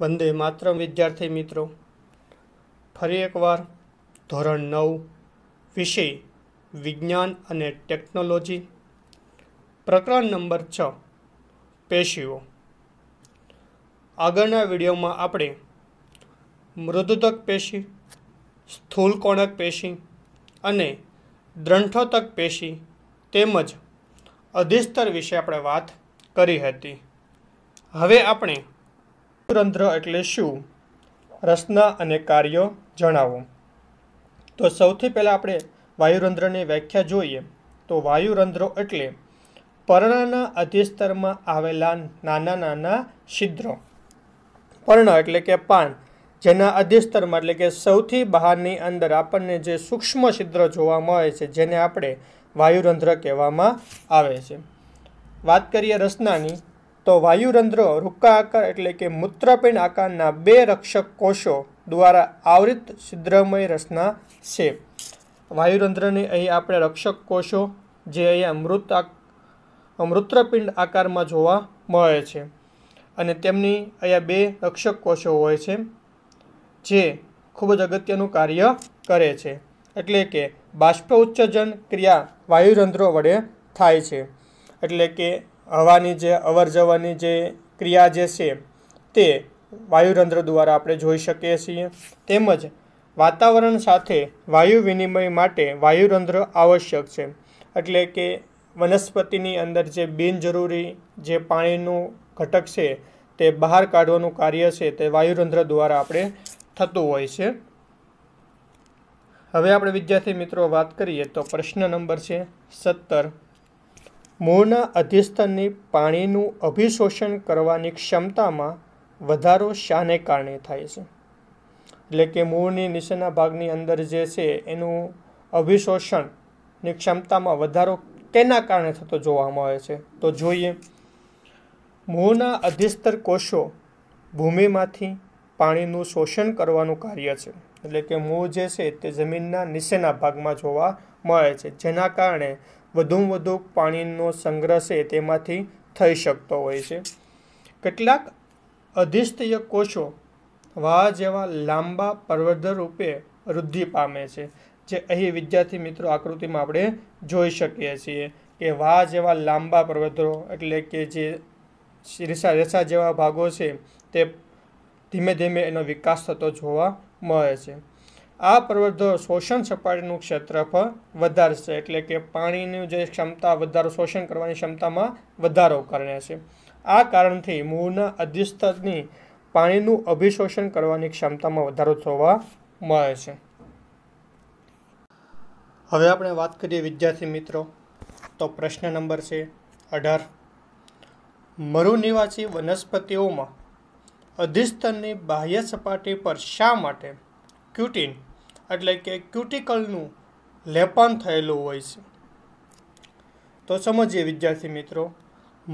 વંદે માત્ર વિદ્યાર્થી મિત્રો ફરી એકવાર ધોરણ નવ વિષય વિજ્ઞાન અને ટેકનોલોજી પ્રકરણ નંબર છ પેશીઓ આગળના વિડીયોમાં આપણે મૃદુતક પેશી સ્થૂલકોણક પેશી અને દ્રંઠોતક પેશી તેમજ અધિસ્તર વિશે આપણે વાત કરી હતી હવે આપણે રંધ્ર એટલે શું રસના અને કાર્યો જણાવો તો સૌથી પહેલાં આપણે વાયુરંધ્રની વ્યાખ્યા જોઈએ તો વાયુરંધ્રો એટલે પર્ણના અધિસ્તરમાં આવેલા નાના નાના છિદ્રો પર્ણ એટલે કે પાન જેના અધિસ્તરમાં એટલે કે સૌથી બહારની અંદર આપણને જે સૂક્ષ્મ છિદ્ર જોવા મળે છે જેને આપણે વાયુરંધ્ર કહેવામાં આવે છે વાત કરીએ રસનાની તો વાયુરંધ્ર રૂકા આકાર એટલે કે મૂત્રપિંડ આકારના બે રક્ષક કોષો દ્વારા આવૃત છિદ્રમય રચના છે વાયુરંધ્રની અહીં આપણે રક્ષક કોષો જે અહીંયા મૃત મૃત્રપિંડ આકારમાં જોવા મળે છે અને તેમની અહીંયા બે રક્ષક કોષો હોય છે જે ખૂબ જ અગત્યનું કાર્ય કરે છે એટલે કે બાષ્પ ઉત્સર્જન ક્રિયા વાયુરંધ્રો વડે થાય છે એટલે કે હવાની જે અવર જવરની જે ક્રિયા જે છે તે વાયુરંધ્ર દ્વારા આપણે જોઈ શકીએ છીએ તેમજ વાતાવરણ સાથે વાયુ વિનિમય માટે વાયુરંધ્ર આવશ્યક છે એટલે કે વનસ્પતિની અંદર જે બિનજરૂરી જે પાણીનું ઘટક છે તે બહાર કાઢવાનું કાર્ય છે તે વાયુરંધ્ર દ્વારા આપણે થતું હોય છે હવે આપણે વિદ્યાર્થી મિત્રો વાત કરીએ તો પ્રશ્ન નંબર છે સત્તર મૂળના અધિસ્તનની પાણીનું અભિશોષણ કરવાની ક્ષમતામાં વધારો શાને કારણે થાય છે એટલે કે મૂળની નીચેના ભાગની અંદર જે છે એનું અભિશોષણની ક્ષમતામાં વધારો તેના કારણે થતો જોવામાં આવે છે તો જોઈએ મૂળના અધિસ્તર કોષો ભૂમિમાંથી પાણીનું શોષણ કરવાનું કાર્ય છે એટલે કે મૂળ જે છે તે જમીનના નીચેના ભાગમાં જોવા મળે છે જેના કારણે વધુમાં વધુ પાણીનો સંગ્રહ છે તેમાંથી થઈ શકતો હોય છે કેટલાક અધિષ્ઠીય કોષો વાહ જેવા લાંબા પર્વત રૂપે વૃદ્ધિ પામે છે જે અહીં વિદ્યાર્થી મિત્રો આકૃતિમાં આપણે જોઈ શકીએ છીએ કે વાહ જેવા લાંબા પર્વતો એટલે કે જે રેસા રેસા જેવા ભાગો છે તે ધીમે ધીમે એનો વિકાસ થતો જોવા મળે છે આ પ્રવર્ધો શોષણ સપાટીનું ક્ષેત્રફળ વધારશે એટલે કે પાણીનું જે ક્ષમતા વધારો શોષણ કરવાની ક્ષમતામાં વધારો કરે છે આ કારણથી મૂળના અધિસ્તરની પાણીનું અભિશોષણ કરવાની ક્ષમતામાં વધારો થવા મળે છે હવે આપણે વાત કરીએ વિદ્યાર્થી મિત્રો તો પ્રશ્ન નંબર છે અઢાર મરુનિવાસી વનસ્પતિઓમાં અધિસ્તરની બાહ્ય સપાટી પર શા માટે ક્યુટિન એટલે કે ક્યુટિકલનું લેપન થયેલું હોય છે તો સમજીએ વિદ્યાર્થી મિત્રો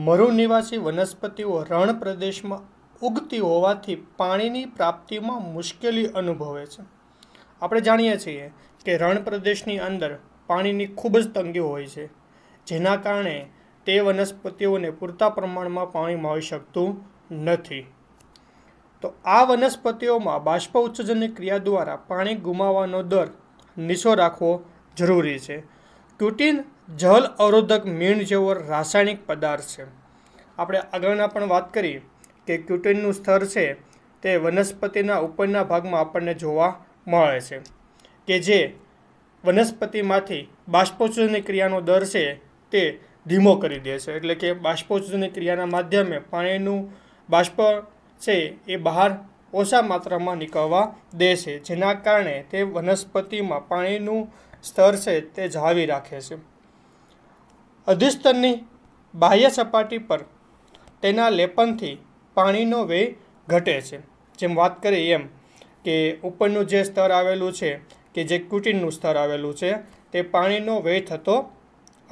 મરુ નિવાસી વનસ્પતિઓ રણ પ્રદેશમાં ઉગતી હોવાથી પાણીની પ્રાપ્તિમાં મુશ્કેલી અનુભવે છે આપણે જાણીએ છીએ કે રણ પ્રદેશની અંદર પાણીની ખૂબ જ તંગી હોય છે જેના કારણે તે વનસ્પતિઓને પૂરતા પ્રમાણમાં પાણી મળી શકતું નથી તો આ વનસ્પતિઓમાં બાષ્પ ઉત્સર્જનની ક્રિયા દ્વારા પાણી ગુમાવવાનો દર નીચો રાખવો જરૂરી છે ક્યુટીન જલ અવરોધક મીણ જેવો રાસાયણિક પદાર્થ છે આપણે આગળના પણ વાત કરી કે ક્યુટીનનું સ્તર છે તે વનસ્પતિના ઉપરના ભાગમાં આપણને જોવા મળે છે કે જે વનસ્પતિમાંથી બાષ્પોત્સર્જનની ક્રિયાનો દર છે તે ધીમો કરી દે છે એટલે કે બાષ્પોત્સર્જનની ક્રિયાના માધ્યમે પાણીનું બાષ્પ છે એ બહાર ઓછા માત્રામાં નીકળવા દે છે જેના કારણે તે વનસ્પતિમાં પાણીનું સ્તર છે તે જાળવી રાખે છે અધિસ્તરની બાહ્ય સપાટી પર તેના લેપનથી પાણીનો વ્યય ઘટે છે જેમ વાત કરીએ એમ કે ઉપરનું જે સ્તર આવેલું છે કે જે ક્યુટીનનું સ્તર આવેલું છે તે પાણીનો વ્યય થતો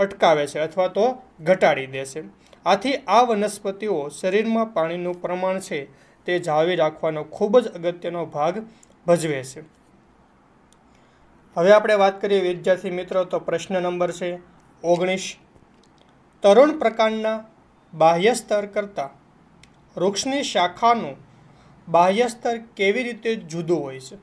અટકાવે છે અથવા તો ઘટાડી દે છે આથી આ વનસ્પતિઓ શરીરમાં પાણીનું પ્રમાણ છે તે જાળવી રાખવાનો ખૂબ જ અગત્યનો ભાગ ભજવે છે હવે આપણે વાત કરીએ વિદ્યાર્થી મિત્રો તો પ્રશ્ન નંબર છે ઓગણીસ તરુણ પ્રકારના બાહ્ય સ્તર કરતાં વૃક્ષની શાખાનું બાહ્ય સ્તર કેવી રીતે જુદું હોય છે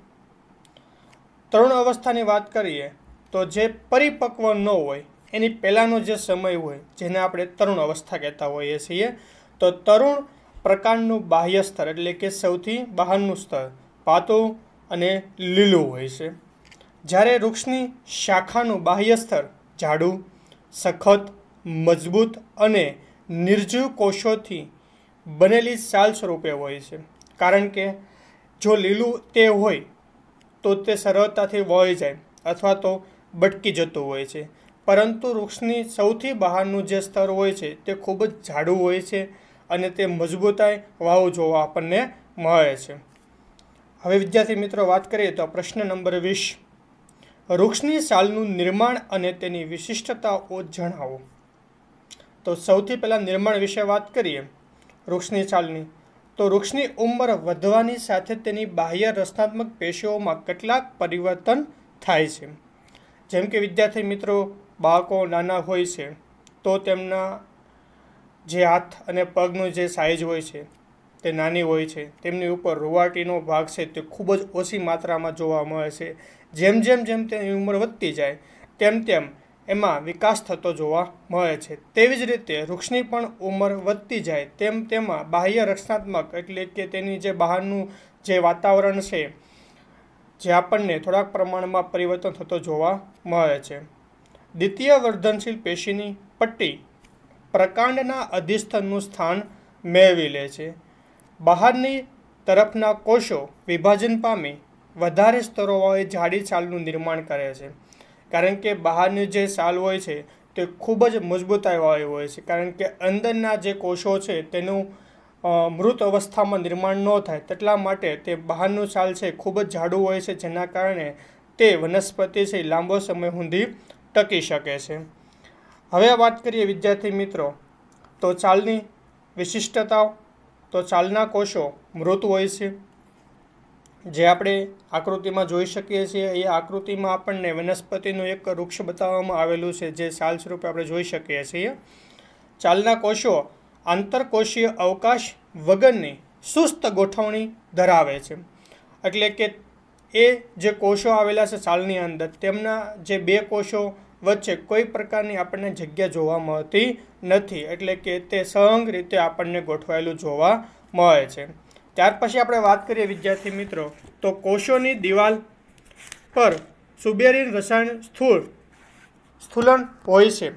તરુણ અવસ્થાની વાત કરીએ તો જે પરિપક્વ ન હોય એની પહેલાંનો જે સમય હોય જેને આપણે તરુણ અવસ્થા કહેતા હોઈએ છીએ તો તરુણ પ્રકારનું બાહ્ય સ્તર એટલે કે સૌથી બહારનું સ્તર પાતું અને લીલું હોય છે જ્યારે વૃક્ષની શાખાનું બાહ્ય સ્તર જાડું સખત મજબૂત અને નિર્જીવ કોષોથી બનેલી સાલ સ્વરૂપે હોય છે કારણ કે જો લીલું તે હોય તો તે સરળતાથી વહી જાય અથવા તો બટકી જતું હોય છે પરંતુ વૃક્ષની સૌથી બહારનું જે સ્તર હોય છે તે ખૂબ જ જાડું હોય છે અને તે મજબૂતાઈ વાવ જોવા આપણને મળે છે હવે વિદ્યાર્થી મિત્રો વાત કરીએ તો પ્રશ્ન નંબર વીસ વૃક્ષની સાલનું નિર્માણ અને તેની વિશિષ્ટતાઓ જણાવો તો સૌથી પહેલાં નિર્માણ વિશે વાત કરીએ વૃક્ષની સાલની તો વૃક્ષની ઉંમર વધવાની સાથે તેની બાહ્ય રચનાત્મક પેશીઓમાં કેટલાક પરિવર્તન થાય છે જેમ કે વિદ્યાર્થી મિત્રો બાળકો નાના હોય છે તો તેમના જે હાથ અને પગનું જે સાઇઝ હોય છે તે નાની હોય છે તેમની ઉપર રૂવાટીનો ભાગ છે તે ખૂબ જ ઓછી માત્રામાં જોવા મળે છે જેમ જેમ જેમ તેની ઉંમર વધતી જાય તેમ તેમ એમાં વિકાસ થતો જોવા મળે છે તેવી જ રીતે વૃક્ષની પણ ઉંમર વધતી જાય તેમ તેમાં બાહ્ય રક્ષણાત્મક એટલે કે તેની જે બહારનું જે વાતાવરણ છે જે આપણને થોડાક પ્રમાણમાં પરિવર્તન થતો જોવા મળે છે દ્વિતીય વર્ધનશીલ પેશીની પટ્ટી પ્રકાંડના અધિસ્થનનું સ્થાન મેળવી લે છે બહારની તરફના કોષો વિભાજન પામી વધારે સ્તરોવાળી જાડી છાલનું નિર્માણ કરે છે કારણ કે બહારની જે છાલ હોય છે તે ખૂબ જ મજબૂતાઈવાળી હોય છે કારણ કે અંદરના જે કોષો છે તેનું મૃત અવસ્થામાં નિર્માણ ન થાય તેટલા માટે તે બહારનું છાલ છે ખૂબ જ જાડું હોય છે જેના કારણે તે વનસ્પતિ છે લાંબો સમય સુધી ટકી શકે છે હવે વાત કરીએ વિદ્યાર્થી મિત્રો તો ચાલની વિશિષ્ટતાઓ તો ચાલના કોષો મૃત હોય છે જે આપણે આકૃતિમાં જોઈ શકીએ છીએ એ આકૃતિમાં આપણને વનસ્પતિનું એક વૃક્ષ બતાવવામાં આવેલું છે જે ચાલ સ્વરૂપે આપણે જોઈ શકીએ છીએ ચાલના કોષો આંતરકોષીય અવકાશ વગરની સુસ્ત ગોઠવણી ધરાવે છે એટલે કે એ જે કોષો આવેલા છે ચાલની અંદર તેમના જે બે કોષો વચ્ચે કોઈ પ્રકારની આપણને જગ્યા જોવા મળતી નથી એટલે કે તે સહંગ રીતે આપણને ગોઠવાયેલું જોવા મળે છે ત્યાર પછી આપણે વાત કરીએ વિદ્યાર્થી મિત્રો તો કોષોની દિવાલ પર સુબેરીન રસાયણ સ્થૂળ સ્થૂલન હોય છે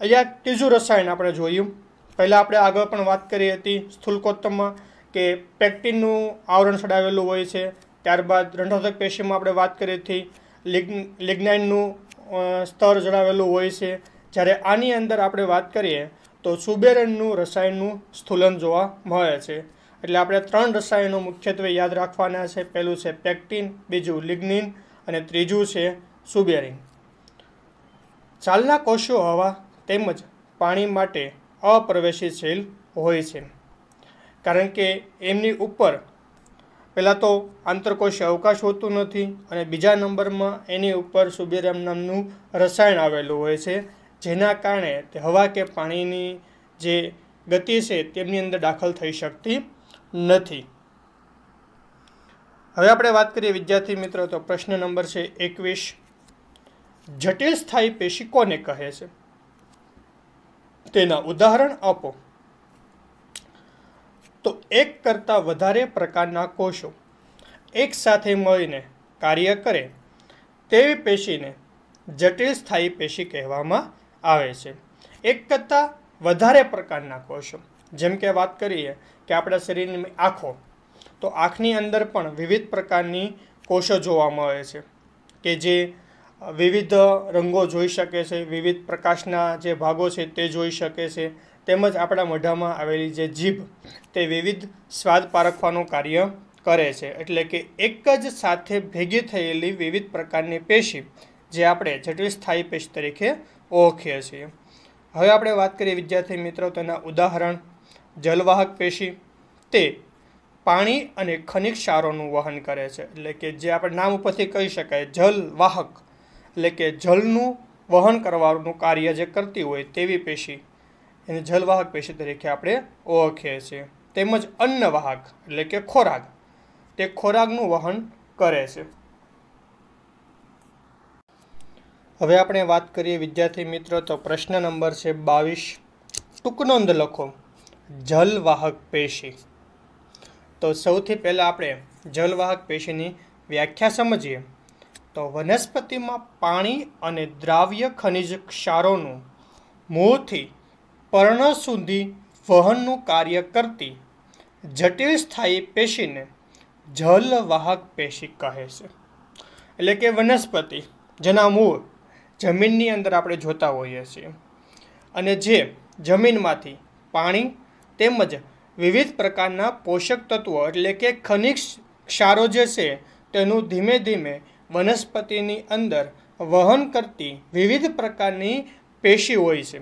અહીંયા ત્રીજું રસાયણ આપણે જોયું પહેલાં આપણે આગળ પણ વાત કરી હતી સ્થૂલકોત્તમમાં કે પેક્ટિનનું આવરણ ચડાવેલું હોય છે ત્યારબાદ રંધોતક પેશીમાં આપણે વાત કરી હતી લિગ્નાઇનનું સ્તર જણાવેલું હોય છે જ્યારે આની અંદર આપણે વાત કરીએ તો સુબેરનનું રસાયણનું સ્થૂલન જોવા મળે છે એટલે આપણે ત્રણ રસાયણો મુખ્યત્વે યાદ રાખવાના છે પહેલું છે પેક્ટિન બીજું લિગ્નિન અને ત્રીજું છે સુબેરિન ચાલના કોષો હવા તેમજ પાણી માટે અપ્રવેશીશીલ હોય છે કારણ કે એમની ઉપર પહેલાં તો આંતરકોષ અવકાશ હોતું નથી અને બીજા નંબરમાં એની ઉપર સુબેરામ નામનું રસાયણ આવેલું હોય છે જેના કારણે તે હવા કે પાણીની જે ગતિ છે તેમની અંદર દાખલ થઈ શકતી નથી હવે આપણે વાત કરીએ વિદ્યાર્થી મિત્રો તો પ્રશ્ન નંબર છે એકવીસ જટિલ સ્થાયી પેશી કોને કહે છે તેના ઉદાહરણ આપો તો એક કરતાં વધારે પ્રકારના કોષો એકસાથે મળીને કાર્ય કરે તેવી પેશીને જટિલ સ્થાયી પેશી કહેવામાં આવે છે એક કરતાં વધારે પ્રકારના કોષો જેમ કે વાત કરીએ કે આપણા શરીરની આંખો તો આંખની અંદર પણ વિવિધ પ્રકારની કોષો જોવા મળે છે કે જે વિવિધ રંગો જોઈ શકે છે વિવિધ પ્રકાશના જે ભાગો છે તે જોઈ શકે છે તેમજ આપણા મોઢામાં આવેલી જે જીભ તે વિવિધ સ્વાદ પારખવાનું કાર્ય કરે છે એટલે કે એક જ સાથે ભેગી થયેલી વિવિધ પ્રકારની પેશી જે આપણે જટિલ સ્થાયી પેશી તરીકે ઓળખીએ છીએ હવે આપણે વાત કરીએ વિદ્યાર્થી મિત્રો તેના ઉદાહરણ જલવાહક પેશી તે પાણી અને ખનિજ ક્ષારોનું વહન કરે છે એટલે કે જે આપણે નામ ઉપરથી કહી શકાય જલવાહક એટલે કે જલનું વહન કરવાનું કાર્ય જે કરતી હોય તેવી પેશી એને જલવાહક પેશી તરીકે આપણે ઓળખીએ છીએ તેમજ અન્નવાહક એટલે કે ખોરાક તે ખોરાકનું વહન કરે છે હવે આપણે વાત કરીએ વિદ્યાર્થી મિત્રો તો પ્રશ્ન નંબર છે બાવીસ ટૂંકનોંધ લખો જલવાહક પેશી તો સૌથી પહેલાં આપણે જલવાહક પેશીની વ્યાખ્યા સમજીએ તો વનસ્પતિમાં પાણી અને દ્રાવ્ય ખનિજ ક્ષારોનું મોંથી પર્ણ સુધી વહનનું કાર્ય કરતી જટિલ સ્થાયી પેશીને જલવાહક પેશી કહે છે એટલે કે વનસ્પતિ જેના મૂળ જમીનની અંદર આપણે જોતા હોઈએ છીએ અને જે જમીનમાંથી પાણી તેમજ વિવિધ પ્રકારના પોષક તત્વો એટલે કે ખનિજ ક્ષારો જે છે તેનું ધીમે ધીમે વનસ્પતિની અંદર વહન કરતી વિવિધ પ્રકારની પેશી હોય છે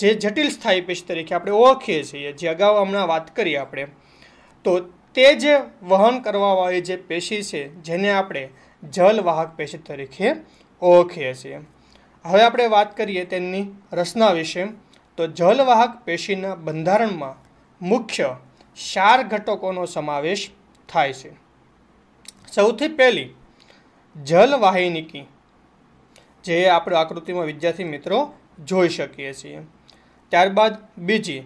જે જટિલ સ્થાયી પેશી તરીકે આપણે ઓળખીએ છીએ જે અગાઉ હમણાં વાત કરી આપણે તો તે જે વહન કરવાવાળી જે પેશી છે જેને આપણે જલવાહક પેશી તરીકે ઓળખીએ છીએ હવે આપણે વાત કરીએ તેમની રચના વિશે તો જલવાહક પેશીના બંધારણમાં મુખ્ય ચાર ઘટકોનો સમાવેશ થાય છે સૌથી પહેલી જલવાહિનીકી જે આપણે આકૃતિમાં વિદ્યાર્થી મિત્રો જોઈ શકીએ છીએ ત્યારબાદ બીજી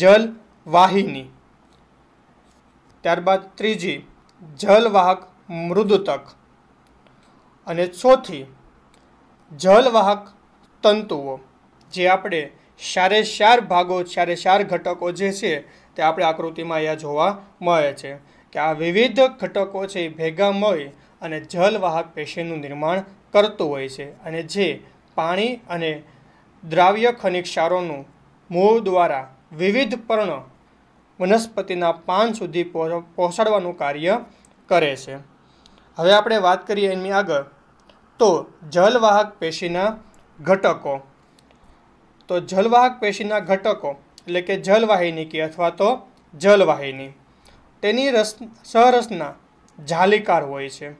જલવાહિની ત્યારબાદ ત્રીજી જલવાહક મૃદુતક અને ચોથી જલવાહક તંતુઓ જે આપણે ચારે ચાર ભાગો ચારે ચાર ઘટકો જે છે તે આપણે આકૃતિમાં અહીંયા જોવા મળે છે કે આ વિવિધ ઘટકો છે એ ભેગા મળી અને જલવાહક પેશીનું નિર્માણ કરતું હોય છે અને જે પાણી અને દ્રાવ્ય ખનિક ક્ષારોનું મૂળ દ્વારા વિવિધ પર્ણ વનસ્પતિના પાન સુધી પહોંચાડવાનું કાર્ય કરે છે હવે આપણે વાત કરીએ એની આગળ તો જલવાહક પેશીના ઘટકો તો જલવાહક પેશીના ઘટકો એટલે કે જલવાહિની કે અથવા તો જલવાહિની તેની રસ સહરસના જાલિકાર હોય છે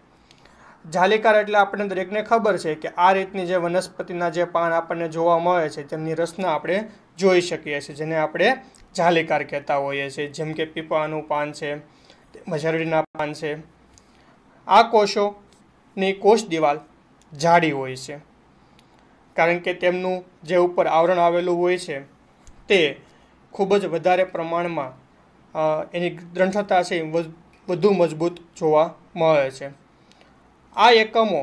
જાલિકાર એટલે આપણને દરેકને ખબર છે કે આ રીતની જે વનસ્પતિના જે પાન આપણને જોવા મળે છે તેમની રચના આપણે જોઈ શકીએ છીએ જેને આપણે જાલીકાર કહેતા હોઈએ છીએ જેમ કે પીપાનું પાન છે મજરડીના પાન છે આ કોષોની કોષ દિવાલ જાડી હોય છે કારણ કે તેમનું જે ઉપર આવરણ આવેલું હોય છે તે ખૂબ જ વધારે પ્રમાણમાં એની દ્રંઢતા છે વધુ મજબૂત જોવા મળે છે આ એકમો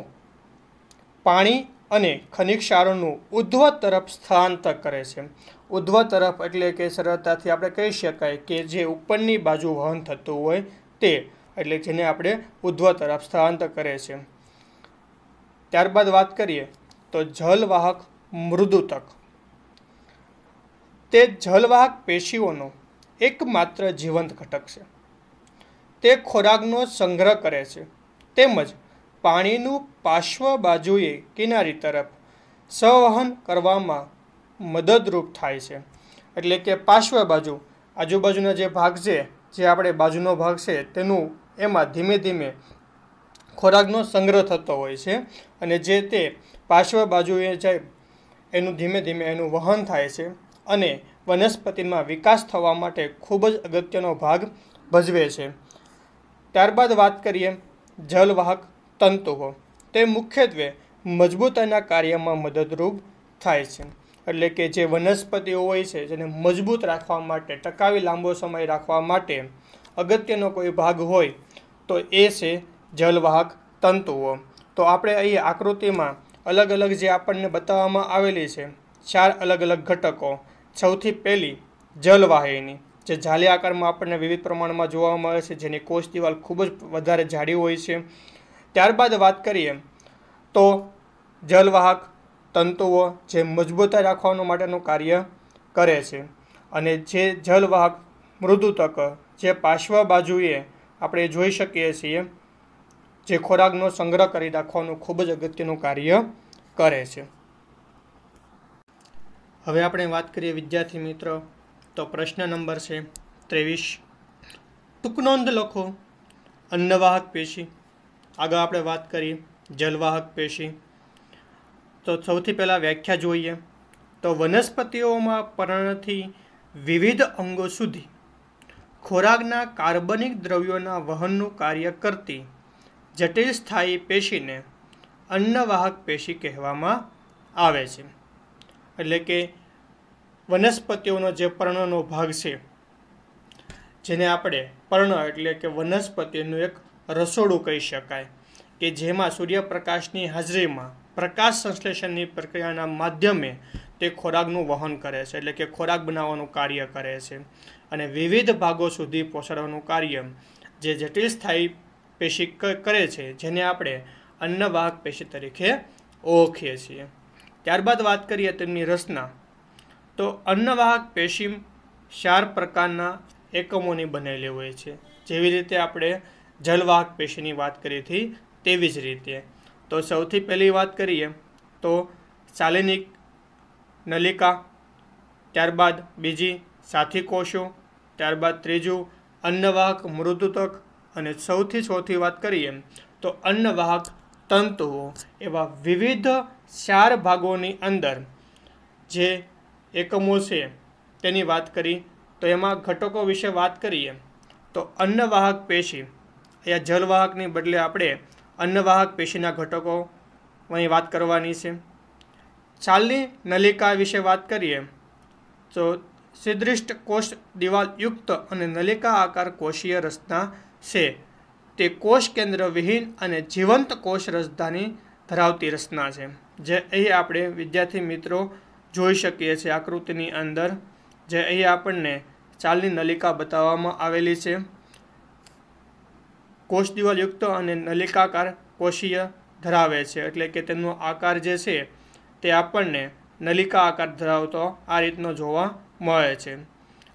પાણી અને ક્ષારોનું ઉદ્ધવ તરફ સ્થળાંતર કરે છે ઉદ્ધવ તરફ એટલે કે સરળતાથી આપણે કહી શકાય કે જે ઉપરની બાજુ વહન થતું હોય તે એટલે જેને આપણે ઉદ્ધવ તરફ સ્થળાંતર કરે છે ત્યારબાદ વાત કરીએ તો જલવાહક મૃદુતક તે જલવાહક પેશીઓનો એકમાત્ર જીવંત ઘટક છે તે ખોરાકનો સંગ્રહ કરે છે તેમજ પાણીનું પાશ્વ બાજુએ કિનારી તરફ સંવહન કરવામાં મદદરૂપ થાય છે એટલે કે પાશ્વ બાજુ આજુબાજુનો જે ભાગ છે જે આપણે બાજુનો ભાગ છે તેનું એમાં ધીમે ધીમે ખોરાકનો સંગ્રહ થતો હોય છે અને જે તે પાશ્વ બાજુએ જાય એનું ધીમે ધીમે એનું વહન થાય છે અને વનસ્પતિમાં વિકાસ થવા માટે ખૂબ જ અગત્યનો ભાગ ભજવે છે ત્યારબાદ વાત કરીએ જલવાહક તંતુઓ તે મુખ્યત્વે મજબૂતાના કાર્યમાં મદદરૂપ થાય છે એટલે કે જે વનસ્પતિઓ હોય છે જેને મજબૂત રાખવા માટે ટકાવી લાંબો સમય રાખવા માટે અગત્યનો કોઈ ભાગ હોય તો એ છે જલવાહક તંતુઓ તો આપણે અહીં આકૃતિમાં અલગ અલગ જે આપણને બતાવવામાં આવેલી છે ચાર અલગ અલગ ઘટકો સૌથી પહેલી જલવાહિની જે જાલી આકારમાં આપણને વિવિધ પ્રમાણમાં જોવા મળે છે જેની કોષ દિવાલ ખૂબ જ વધારે જાડી હોય છે ત્યારબાદ વાત કરીએ તો જલવાહક તંતુઓ જે મજબૂતાઈ રાખવાનું માટેનું કાર્ય કરે છે અને જે જલવાહક મૃદુતક જે પાર્શ્વ બાજુએ આપણે જોઈ શકીએ છીએ જે ખોરાકનો સંગ્રહ કરી રાખવાનું ખૂબ જ અગત્યનું કાર્ય કરે છે હવે આપણે વાત કરીએ વિદ્યાર્થી મિત્ર તો પ્રશ્ન નંબર છે ત્રેવીસ ટૂંકનોંધ લખો અન્નવાહક પેશી આગળ આપણે વાત કરી જલવાહક પેશી તો સૌથી પહેલાં વ્યાખ્યા જોઈએ તો વનસ્પતિઓમાં પર્ણથી વિવિધ અંગો સુધી ખોરાકના કાર્બનિક દ્રવ્યોના વહનનું કાર્ય કરતી જટિલ સ્થાયી પેશીને અન્નવાહક પેશી કહેવામાં આવે છે એટલે કે વનસ્પતિઓનો જે પર્ણનો ભાગ છે જેને આપણે પર્ણ એટલે કે વનસ્પતિનું એક રસોડું કહી શકાય કે જેમાં સૂર્યપ્રકાશની હાજરીમાં પ્રકાશ સંશ્લેષણની પ્રક્રિયાના માધ્યમે તે ખોરાકનું વહન કરે છે એટલે કે ખોરાક બનાવવાનું કાર્ય કરે છે અને વિવિધ ભાગો સુધી પહોંચાડવાનું કાર્ય જે જટિલ સ્થાયી પેશી કરે છે જેને આપણે અન્નવાહક પેશી તરીકે ઓળખીએ છીએ ત્યારબાદ વાત કરીએ તેમની રચના તો અન્નવાહક પેશી ચાર પ્રકારના એકમોની બનેલી હોય છે જેવી રીતે આપણે જલવાહક પેશીની વાત કરી હતી તેવી જ રીતે તો સૌથી પહેલી વાત કરીએ તો સાલિનિક નલિકા ત્યારબાદ બીજી સાથી કોષો ત્યારબાદ ત્રીજું અન્નવાહક મૃદુતક અને સૌથી ચોથી વાત કરીએ તો અન્નવાહક તંતુઓ એવા વિવિધ ચાર ભાગોની અંદર જે એકમો છે તેની વાત કરી તો એમાં ઘટકો વિશે વાત કરીએ તો અન્નવાહક પેશી અહીંયા જલવાહકની બદલે આપણે અન્નવાહક પેશીના ઘટકો અહીં વાત કરવાની છે છાલની નલિકા વિશે વાત કરીએ તો સિદ્ધિષ્ટ કોષ દિવાલયુક્ત અને નલિકા આકાર કોષીય રચના છે તે કોષ કેન્દ્ર વિહીન અને જીવંત કોષ રસધાની ધરાવતી રચના છે જે અહીં આપણે વિદ્યાર્થી મિત્રો જોઈ શકીએ છીએ આકૃતિની અંદર જે અહીં આપણને ચાલની નલિકા બતાવવામાં આવેલી છે કોષ કોષદિવાલયુક્ત અને નલિકાકાર કોષીય ધરાવે છે એટલે કે તેમનો આકાર જે છે તે આપણને નલિકા આકાર ધરાવતો આ રીતનો જોવા મળે છે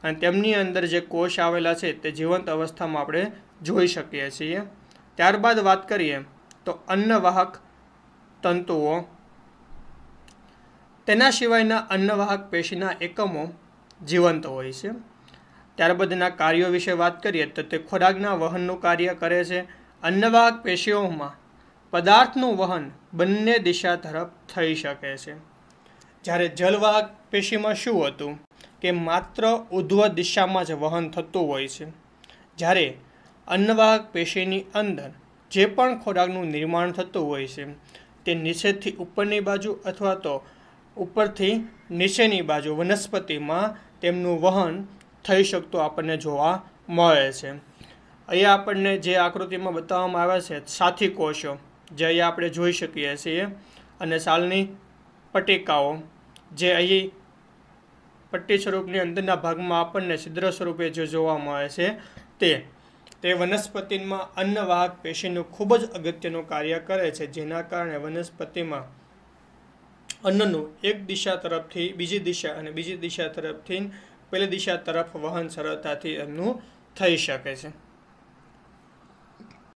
અને તેમની અંદર જે કોષ આવેલા છે તે જીવંત અવસ્થામાં આપણે જોઈ શકીએ છીએ ત્યારબાદ વાત કરીએ તો અન્નવાહક તંતુઓ તેના સિવાયના અન્નવાહક પેશીના એકમો જીવંત હોય છે ત્યારબાદના કાર્યો વિશે વાત કરીએ તો તે ખોરાકના વહનનું કાર્ય કરે છે અન્નવાહક પેશીઓમાં પદાર્થનું વહન બંને દિશા તરફ થઈ શકે છે જ્યારે જલવાહક પેશીમાં શું હતું કે માત્ર ઉધ્વ દિશામાં જ વહન થતું હોય છે જ્યારે અન્નવાહક પેશીની અંદર જે પણ ખોરાકનું નિર્માણ થતું હોય છે તે નીચેથી ઉપરની બાજુ અથવા તો ઉપરથી નીચેની બાજુ વનસ્પતિમાં તેમનું વહન થઈ શકતો આપણને જોવા મળે છે અહીંયા આપણને જે આકૃતિમાં બતાવવામાં આવે છે સાથી કોષો જે અહીંયા આપણે જોઈ શકીએ છીએ અને સાલની પટિકાઓ જે અહીં પટ્ટી સ્વરૂપની અંદરના ભાગમાં આપણને છિદ્ર સ્વરૂપે જે જોવા મળે છે તે તે વનસ્પતિમાં અન્નવાહક પેશીનું ખૂબ જ અગત્યનું કાર્ય કરે છે જેના કારણે વનસ્પતિમાં અન્નનું એક દિશા તરફથી બીજી દિશા અને બીજી દિશા તરફથી પેલી દિશા તરફ વહન સરળતાથી એમનું થઈ શકે છે